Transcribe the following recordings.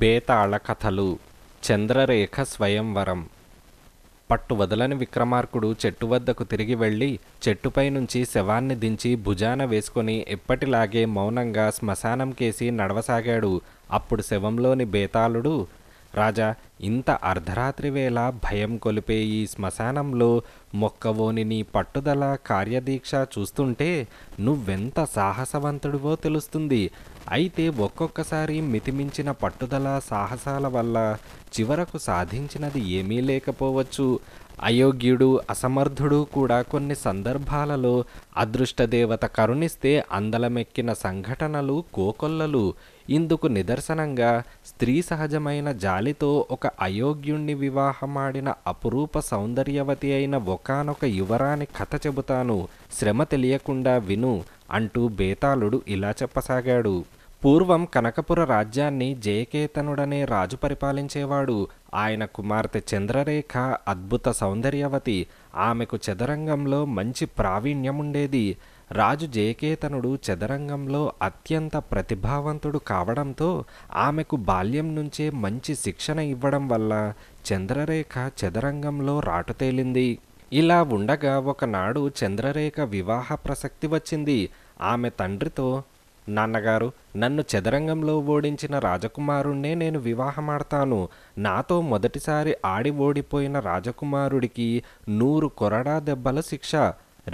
బేతాళ కథలు చంద్రరేఖ స్వయంవరం పట్టు వదలని విక్రమార్కుడు చెట్టు వద్దకు తిరిగి వెళ్ళి చెట్టుపై నుంచి శవాన్ని దించి భుజాన వేసుకొని ఎప్పటిలాగే మౌనంగా శ్మశానం కేసి నడవసాగాడు అప్పుడు శవంలోని బేతాళుడు రాజా ఇంత అర్ధరాత్రి వేళ భయం కొలిపే ఈ శ్మశానంలో మొక్కవోని నీ పట్టుదల కార్యదీక్ష చూస్తుంటే నువ్వెంత సాహసవంతుడివో తెలుస్తుంది అయితే ఒక్కొక్కసారి మితిమించిన పట్టుదల సాహసాల వల్ల చివరకు సాధించినది ఏమీ లేకపోవచ్చు అయోగ్యుడు అసమర్థుడు కూడా కొన్ని సందర్భాలలో అదృష్టదేవత కరుణిస్తే అందలమెక్కిన సంఘటనలు కోకొల్లలు ఇందుకు నిదర్శనంగా స్త్రీ సహజమైన జాలితో ఒక అయోగ్యుణ్ణి వివాహమాడిన అపురూప సౌందర్యవతి అయిన ఒకనొక యువరాని కథ చెబుతాను శ్రమ తెలియకుండా విను అంటూ బేతాళుడు ఇలా చెప్పసాగాడు పూర్వం కనకపుర రాజ్యాన్ని జయకేతనుడనే రాజు పరిపాలించేవాడు ఆయన కుమార్తె చంద్రరేఖ అద్భుత సౌందర్యవతి ఆమెకు చదరంగంలో మంచి ప్రావీణ్యముండేది రాజు జయకేతనుడు చదరంగంలో అత్యంత ప్రతిభావంతుడు కావడంతో ఆమెకు బాల్యం నుంచే మంచి శిక్షణ ఇవ్వడం వల్ల చంద్రరేఖ చదరంగంలో రాటుతేలింది ఇలా ఉండగా ఒకనాడు చంద్రరేఖ వివాహ ప్రసక్తి వచ్చింది ఆమె తండ్రితో నాన్నగారు నన్ను చదరంగంలో ఓడించిన రాజకుమారుణ్ణే నేను వివాహమాడతాను నాతో మొదటిసారి ఆడి ఓడిపోయిన రాజకుమారుడికి నూరు కొరడా దెబ్బల శిక్ష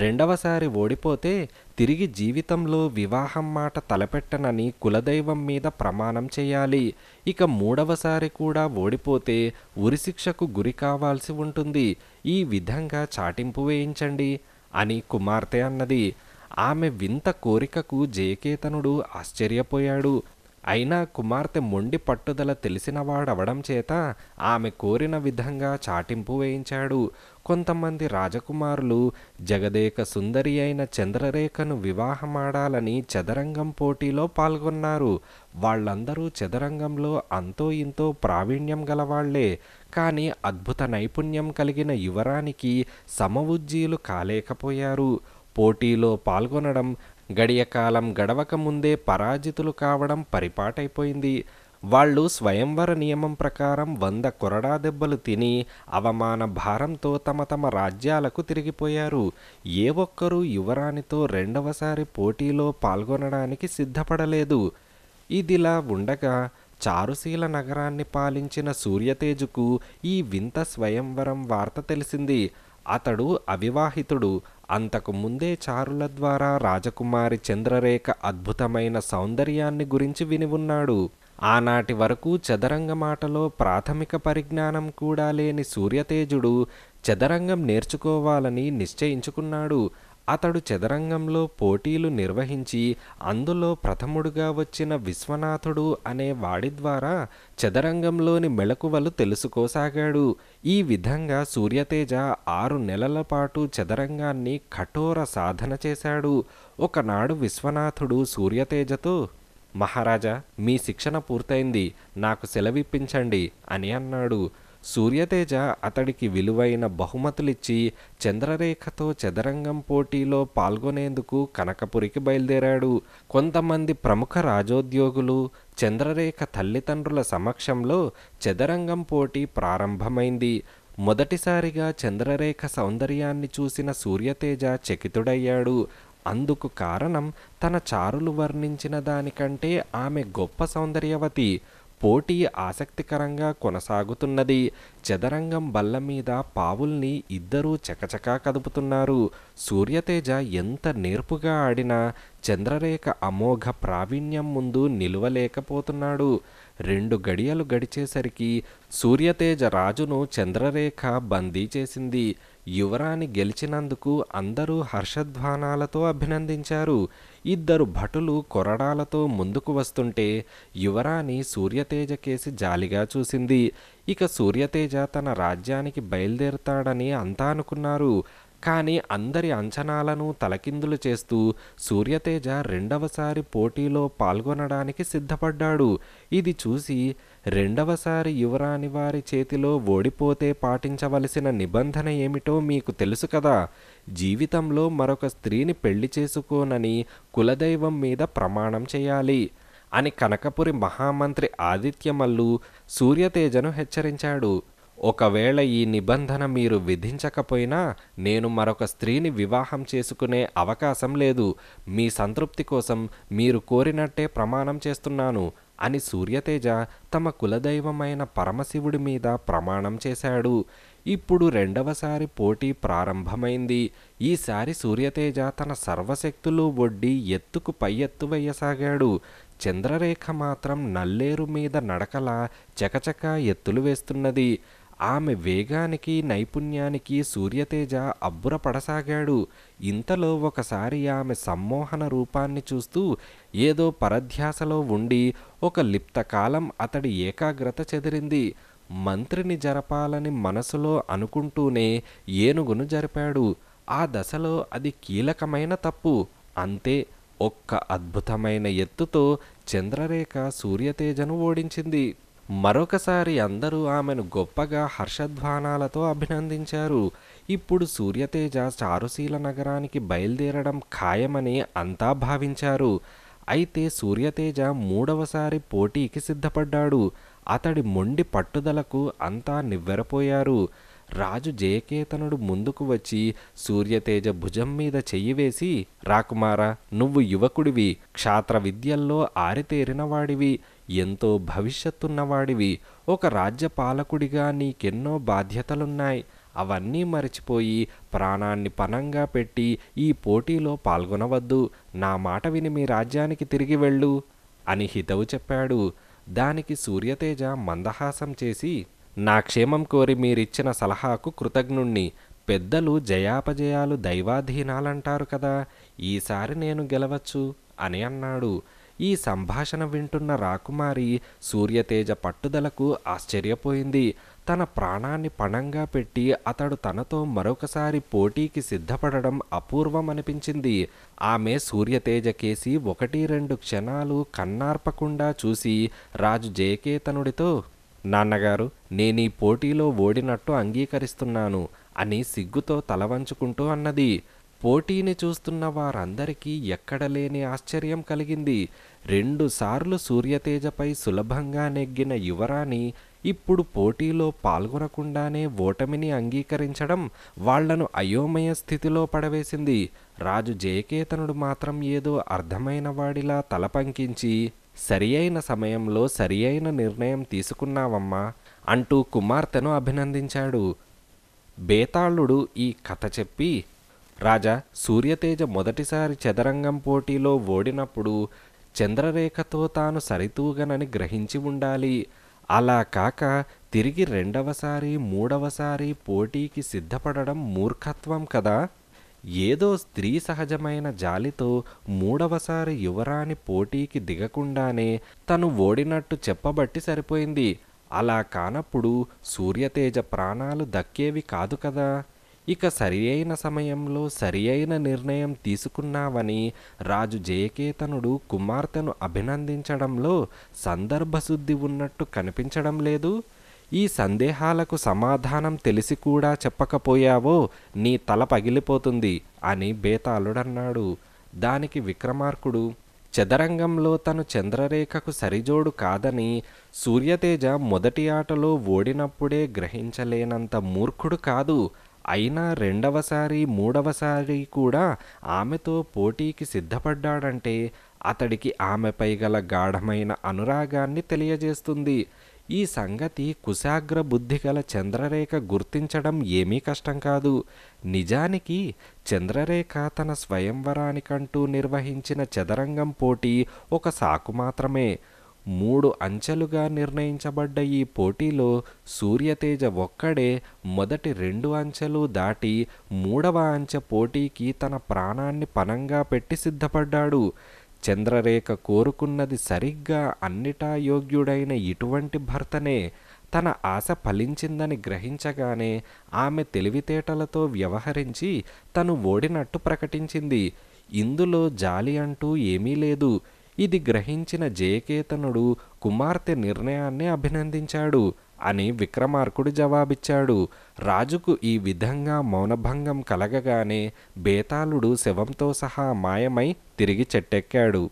రెండవసారి ఓడిపోతే తిరిగి జీవితంలో వివాహం మాట తలపెట్టనని కులదైవం మీద ప్రమాణం చేయాలి ఇక మూడవసారి కూడా ఓడిపోతే ఉరిశిక్షకు గురి కావాల్సి ఉంటుంది ఈ విధంగా చాటింపు వేయించండి అని కుమార్తె అన్నది ఆమె వింత కోరికకు జయకేతనుడు ఆశ్చర్యపోయాడు అయినా కుమార్తె మొండి పట్టుదల తెలిసినవాడవడం చేత ఆమె కోరిన విధంగా చాటింపు వేయించాడు కొంతమంది రాజకుమారులు జగదేక సుందరి అయిన చంద్రరేఖను వివాహమాడాలని చదరంగం పోటీలో పాల్గొన్నారు వాళ్ళందరూ చదరంగంలో అంతో ఇంతో ప్రావీణ్యం గలవాళ్లే కానీ అద్భుత నైపుణ్యం కలిగిన యువరానికి సమవుజ్జీలు కాలేకపోయారు పోటీలో పాల్గొనడం గడియకాలం గడవక ముందే పరాజితులు కావడం పరిపాటైపోయింది వాళ్ళు స్వయంవర నియమం ప్రకారం వంద కొరడా దెబ్బలు తిని అవమాన భారంతో తమ తమ రాజ్యాలకు తిరిగిపోయారు ఏ ఒక్కరూ యువరానితో రెండవసారి పోటీలో పాల్గొనడానికి సిద్ధపడలేదు ఇదిలా ఉండగా చారుశీల నగరాన్ని పాలించిన సూర్యతేజుకు ఈ వింత స్వయంవరం వార్త తెలిసింది అతడు అవివాహితుడు అంతకు ముందే చారుల ద్వారా రాజకుమారి చంద్రరేఖ అద్భుతమైన సౌందర్యాన్ని గురించి విని ఉన్నాడు ఆనాటి వరకు చదరంగ మాటలో ప్రాథమిక పరిజ్ఞానం కూడా లేని సూర్యతేజుడు చదరంగం నేర్చుకోవాలని నిశ్చయించుకున్నాడు అతడు చదరంగంలో పోటీలు నిర్వహించి అందులో ప్రథముడుగా వచ్చిన విశ్వనాథుడు అనే వాడి ద్వారా చదరంగంలోని మెళకువలు తెలుసుకోసాగాడు ఈ విధంగా సూర్యతేజ ఆరు నెలల పాటు చదరంగాన్ని కఠోర సాధన చేశాడు ఒకనాడు విశ్వనాథుడు సూర్యతేజతో మహారాజా మీ శిక్షణ పూర్తయింది నాకు సెలవిప్పించండి అని అన్నాడు సూర్యతేజ అతడికి విలువైన బహుమతులిచ్చి చంద్రరేఖతో చదరంగం పోటీలో పాల్గొనేందుకు కనకపురికి బయలుదేరాడు కొంతమంది ప్రముఖ రాజోద్యోగులు చంద్రరేఖ తల్లిదండ్రుల సమక్షంలో చదరంగం పోటీ ప్రారంభమైంది మొదటిసారిగా చంద్రరేఖ సౌందర్యాన్ని చూసిన సూర్యతేజ చకితుడయ్యాడు అందుకు కారణం తన చారులు వర్ణించిన దానికంటే ఆమె గొప్ప సౌందర్యవతి పోటీ ఆసక్తికరంగా కొనసాగుతున్నది చదరంగం బల్ల మీద పావుల్ని ఇద్దరూ చకచకా కదుపుతున్నారు సూర్యతేజ ఎంత నేర్పుగా ఆడినా చంద్రరేఖ అమోఘ ప్రావీణ్యం ముందు నిలువలేకపోతున్నాడు రెండు గడియలు గడిచేసరికి సూర్యతేజ రాజును చంద్రరేఖ బందీ చేసింది యువరాణి గెలిచినందుకు అందరూ హర్షధ్వానాలతో అభినందించారు ఇద్దరు భటులు కొరడాలతో ముందుకు వస్తుంటే యువరాణి సూర్యతేజ కేసి జాలిగా చూసింది ఇక సూర్యతేజ తన రాజ్యానికి బయలుదేరుతాడని అంతా అనుకున్నారు కానీ అందరి అంచనాలను తలకిందులు చేస్తూ సూర్యతేజ రెండవసారి పోటీలో పాల్గొనడానికి సిద్ధపడ్డాడు ఇది చూసి రెండవసారి యువరాని వారి చేతిలో ఓడిపోతే పాటించవలసిన నిబంధన ఏమిటో మీకు తెలుసు కదా జీవితంలో మరొక స్త్రీని పెళ్లి చేసుకోనని కులదైవం మీద ప్రమాణం చేయాలి అని కనకపురి మహామంత్రి ఆదిత్యమల్లు సూర్యతేజను హెచ్చరించాడు ఒకవేళ ఈ నిబంధన మీరు విధించకపోయినా నేను మరొక స్త్రీని వివాహం చేసుకునే అవకాశం లేదు మీ సంతృప్తి కోసం మీరు కోరినట్టే ప్రమాణం చేస్తున్నాను అని సూర్యతేజ తమ కులదైవమైన పరమశివుడి మీద ప్రమాణం చేశాడు ఇప్పుడు రెండవసారి పోటీ ప్రారంభమైంది ఈసారి సూర్యతేజ తన సర్వశక్తులు ఒడ్డి ఎత్తుకు పై ఎత్తు వేయసాగాడు చంద్రరేఖ మాత్రం నల్లేరు మీద నడకలా చకచక ఎత్తులు వేస్తున్నది ఆమె వేగానికి నైపుణ్యానికి సూర్యతేజ అబ్బురపడసాగాడు ఇంతలో ఒకసారి ఆమె సమ్మోహన రూపాన్ని చూస్తూ ఏదో పరధ్యాసలో ఉండి ఒక లిప్తకాలం అతడి ఏకాగ్రత చెదిరింది మంత్రిని జరపాలని మనసులో అనుకుంటూనే ఏనుగును జరిపాడు ఆ దశలో అది కీలకమైన తప్పు అంతే ఒక్క అద్భుతమైన ఎత్తుతో చంద్రరేఖ సూర్యతేజను ఓడించింది మరొకసారి అందరూ ఆమెను గొప్పగా హర్షధ్వానాలతో అభినందించారు ఇప్పుడు సూర్యతేజ చారుశీల నగరానికి బయలుదేరడం ఖాయమని అంతా భావించారు అయితే సూర్యతేజ మూడవసారి పోటీకి సిద్ధపడ్డాడు అతడి మొండి పట్టుదలకు అంతా నివ్వెరపోయారు రాజు జయకేతనుడు ముందుకు వచ్చి సూర్యతేజ భుజం మీద చెయ్యి వేసి రాకుమారా నువ్వు యువకుడివి క్షాత్ర విద్యల్లో ఆరితేరినవాడివి ఎంతో భవిష్యత్తున్నవాడివి ఒక రాజ్యపాలకుడిగా నీకెన్నో బాధ్యతలున్నాయి అవన్నీ మరిచిపోయి ప్రాణాన్ని పణంగా పెట్టి ఈ పోటీలో పాల్గొనవద్దు నా మాట విని మీ రాజ్యానికి తిరిగి వెళ్ళు అని హితవు చెప్పాడు దానికి సూర్యతేజ మందహాసం చేసి నా క్షేమం కోరి మీరిచ్చిన సలహాకు కృతజ్ఞుణ్ణి పెద్దలు జయాపజయాలు దైవాధీనాలంటారు కదా ఈసారి నేను గెలవచ్చు అని అన్నాడు ఈ సంభాషణ వింటున్న రాకుమారి సూర్యతేజ పట్టుదలకు ఆశ్చర్యపోయింది తన ప్రాణాన్ని పణంగా పెట్టి అతడు తనతో మరొకసారి పోటీకి సిద్ధపడడం అపూర్వం అనిపించింది ఆమె సూర్యతేజ కేసి ఒకటి రెండు క్షణాలు కన్నార్పకుండా చూసి రాజు జయకేతనుడితో నాన్నగారు నేను ఈ పోటీలో ఓడినట్టు అంగీకరిస్తున్నాను అని సిగ్గుతో తలవంచుకుంటూ అన్నది పోటీని చూస్తున్న వారందరికీ ఎక్కడలేని ఆశ్చర్యం కలిగింది రెండుసార్లు సూర్యతేజపై సులభంగా నెగ్గిన యువరాణి ఇప్పుడు పోటీలో పాల్గొనకుండానే ఓటమిని అంగీకరించడం వాళ్లను అయోమయ స్థితిలో పడవేసింది రాజు జయకేతనుడు మాత్రం ఏదో అర్థమైన వాడిలా తలపంకించి సరియైన సమయంలో సరియైన నిర్ణయం తీసుకున్నావమ్మా అంటూ కుమార్తెను అభినందించాడు బేతాళుడు ఈ కథ చెప్పి రాజా సూర్యతేజ మొదటిసారి చదరంగం పోటీలో ఓడినప్పుడు చంద్రరేఖతో తాను సరితూగనని గ్రహించి ఉండాలి అలా కాక తిరిగి రెండవసారి మూడవసారి పోటీకి సిద్ధపడడం మూర్ఖత్వం కదా ఏదో స్త్రీ సహజమైన జాలితో మూడవసారి యువరాణి పోటీకి దిగకుండానే తను ఓడినట్టు చెప్పబట్టి సరిపోయింది అలా కానప్పుడు సూర్యతేజ ప్రాణాలు దక్కేవి కాదు కదా ఇక సరి అయిన సమయంలో సరి అయిన నిర్ణయం తీసుకున్నావని రాజు జయకేతనుడు కుమార్తెను అభినందించడంలో సందర్భశుద్ధి ఉన్నట్టు కనిపించడం లేదు ఈ సందేహాలకు సమాధానం తెలిసి కూడా చెప్పకపోయావో నీ తల పగిలిపోతుంది అని బేతాళుడన్నాడు దానికి విక్రమార్కుడు చదరంగంలో తను చంద్రరేఖకు సరిజోడు కాదని సూర్యతేజ మొదటి ఆటలో ఓడినప్పుడే గ్రహించలేనంత మూర్ఖుడు కాదు అయినా రెండవసారి మూడవసారి కూడా ఆమెతో పోటీకి సిద్ధపడ్డాడంటే అతడికి ఆమెపై గల గాఢమైన అనురాగాన్ని తెలియజేస్తుంది ఈ సంగతి కుశాగ్ర బుద్ధి గల చంద్రరేఖ గుర్తించడం ఏమీ కష్టం కాదు నిజానికి చంద్రరేఖ తన స్వయంవరానికంటూ నిర్వహించిన చదరంగం పోటీ ఒక సాకు మాత్రమే మూడు అంచెలుగా నిర్ణయించబడ్డ ఈ పోటీలో సూర్యతేజ ఒక్కడే మొదటి రెండు అంచెలు దాటి మూడవ అంచె పోటీకి తన ప్రాణాన్ని పనంగా పెట్టి సిద్ధపడ్డాడు చంద్రరేఖ కోరుకున్నది సరిగ్గా అన్నిటా యోగ్యుడైన ఇటువంటి భర్తనే తన ఆశ ఫలించిందని గ్రహించగానే ఆమె తెలివితేటలతో వ్యవహరించి తను ఓడినట్టు ప్రకటించింది ఇందులో జాలి అంటూ ఏమీ లేదు ఇది గ్రహించిన జయకేతనుడు కుమార్తె నిర్ణయాన్ని అభినందించాడు అని విక్రమార్కుడు జవాబిచ్చాడు రాజుకు ఈ విధంగా మౌనభంగం కలగగానే బేతాళుడు శవంతో సహా మాయమై తిరిగి చెట్టెక్కాడు